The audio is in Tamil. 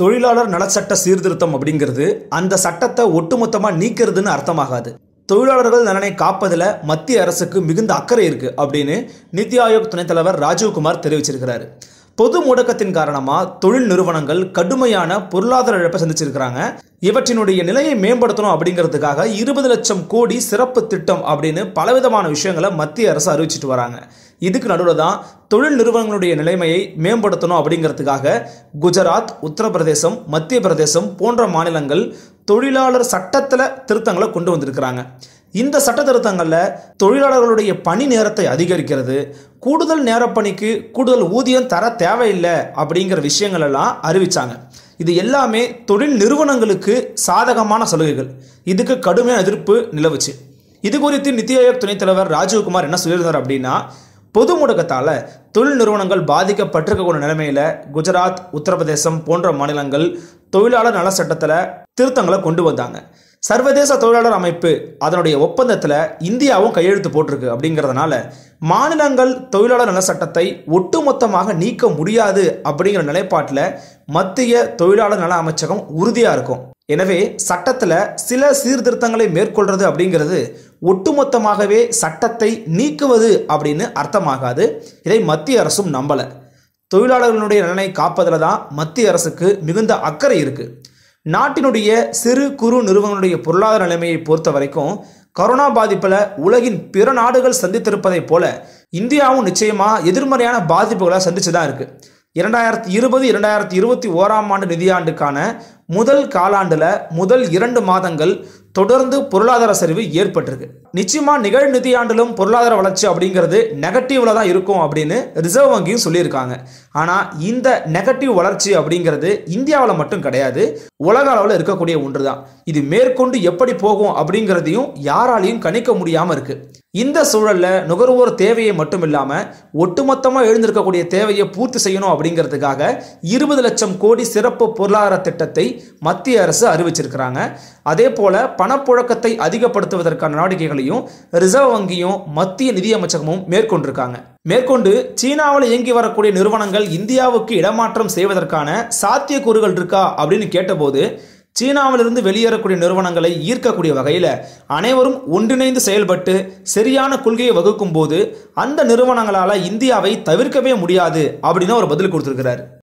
தொழிலாளர் நலச்சட்ட சீர்திருத்தம் அப்படிங்கிறது அந்த சட்டத்தை ஒட்டுமொத்தமாக நீக்கிறதுன்னு அர்த்தமாகாது தொழிலாளர்கள் நலனை காப்பதில் மத்திய அரசுக்கு மிகுந்த அக்கறை இருக்குது அப்படின்னு நித்தி ஆயோக் துணைத் தலைவர் ராஜீவ்குமார் தெரிவிச்சிருக்கிறாரு பொது முடக்கத்தின் காரணமாக தொழில் நிறுவனங்கள் கடுமையான பொருளாதார இழப்பை சந்திச்சிருக்கிறாங்க இவற்றினுடைய நிலையை மேம்படுத்தணும் அப்படிங்கிறதுக்காக இருபது லட்சம் கோடி சிறப்பு திட்டம் அப்படின்னு பலவிதமான விஷயங்களை மத்திய அரசு அறிவிச்சிட்டு வராங்க இதுக்கு நடுவில் தான் தொழில் நிறுவனங்களுடைய நிலைமையை மேம்படுத்தணும் அப்படிங்கிறதுக்காக குஜராத் உத்தரப்பிரதேசம் மத்திய பிரதேசம் போன்ற மாநிலங்கள் தொழிலாளர் சட்டத்தில் திருத்தங்களை கொண்டு வந்திருக்கிறாங்க இந்த சட்ட திருத்தங்களில் தொழிலாளர்களுடைய பணி நேரத்தை அதிகரிக்கிறது கூடுதல் நேரப்பணிக்கு கூடுதல் ஊதியம் தர தேவையில்லை அப்படிங்கிற விஷயங்கள் எல்லாம் அறிவித்தாங்க இது எல்லாமே தொழில் நிறுவனங்களுக்கு சாதகமான சலுகைகள் இதுக்கு கடுமையான எதிர்ப்பு நிலவுச்சு இது குறித்து நித்தி ஆயோக் துணைத் தலைவர் ராஜீவ்குமார் என்ன சொல்லியிருந்தார் அப்படின்னா பொது முடக்கத்தால் தொழில் நிறுவனங்கள் பாதிக்கப்பட்டிருக்கக்கூடிய நிலைமையில குஜராத் உத்தரப்பிரதேசம் போன்ற மாநிலங்கள் தொழிலாளர் நல சட்டத்தில் திருத்தங்களை கொண்டு வந்தாங்க சர்வதேச தொழிலாளர் அமைப்பு அதனுடைய ஒப்பந்தத்தில் இந்தியாவும் கையெழுத்து போட்டிருக்கு அப்படிங்கிறதுனால மாநிலங்கள் தொழிலாளர் நல சட்டத்தை ஒட்டுமொத்தமாக நீக்க முடியாது அப்படிங்கிற நிலைப்பாட்டில் மத்திய தொழிலாளர் நல அமைச்சகம் உறுதியாக இருக்கும் எனவே சட்டத்தில் சில சீர்திருத்தங்களை மேற்கொள்வது அப்படிங்கிறது ஒட்டுமொத்தமாகவே சட்டத்தை நீக்குவது அப்படின்னு அர்த்தமாகாது இதை மத்திய அரசும் நம்பலை தொழிலாளர்களுடைய நலனை காப்பதில் தான் மத்திய அரசுக்கு மிகுந்த அக்கறை இருக்குது நாட்டினுடைய சிறு குறு நிறுவனங்களுடைய பொருளாதார நிலைமையை பொறுத்த வரைக்கும் கரோனா பாதிப்பில் உலகின் பிற நாடுகள் சந்தித்திருப்பதைப் போல இந்தியாவும் நிச்சயமாக எதிர்மறையான பாதிப்புகளை சந்திச்சு தான் இருக்குது இரண்டாயிரத்தி இருபது இரண்டாயிரத்தி இருபத்தி ஓராம் ஆண்டு நிதியாண்டுக்கான முதல் காலாண்டில் முதல் இரண்டு மாதங்கள் தொடர்ந்து பொருளாதார சரிவு ஏற்பட்டிருக்கு நிச்சயமா நிகழ் நிதியாண்டிலும் பொருளாதார வளர்ச்சி அப்படிங்கிறது நெகட்டிவ்ல தான் இருக்கும் அப்படின்னு ரிசர்வ் வங்கியும் சொல்லியிருக்காங்க ஆனால் இந்த நெகட்டிவ் வளர்ச்சி அப்படிங்கிறது இந்தியாவில் மட்டும் கிடையாது உலக அளவில் இருக்கக்கூடிய ஒன்று தான் இது மேற்கொண்டு எப்படி போகும் அப்படிங்கிறதையும் யாராலையும் கணிக்க முடியாமல் இருக்கு இந்த சூழலில் நுகர்வோர் தேவையை மட்டும் இல்லாமல் ஒட்டுமொத்தமாக எழுந்திருக்கக்கூடிய தேவையை பூர்த்தி செய்யணும் அப்படிங்கிறதுக்காக இருபது லட்சம் கோடி சிறப்பு பொருளாதார திட்டத்தை மத்திய அரசு அறிவிச்சிருக்கிறாங்க அதே போல பணப்புழக்கத்தை அதிகப்படுத்துவதற்கான நடவடிக்கைகளையும் ரிசர்வ் வங்கியும் மத்திய நிதியமைச்சகமும் மேற்கொண்டிருக்காங்க மேற்கொண்டு சீனாவில் இயங்கி வரக்கூடிய நிறுவனங்கள் இந்தியாவுக்கு இடமாற்றம் செய்வதற்கான சாத்தியக்கூறுகள் இருக்கா அப்படின்னு கேட்டபோது சீனாவிலிருந்து வெளியேறக்கூடிய நிறுவனங்களை ஈர்க்கக்கூடிய வகையில் அனைவரும் ஒன்றிணைந்து செயல்பட்டு சரியான கொள்கையை வகுக்கும் போது அந்த நிறுவனங்களால் இந்தியாவை தவிர்க்கவே முடியாது அப்படின்னு அவர் பதில் கொடுத்துருக்கிறார்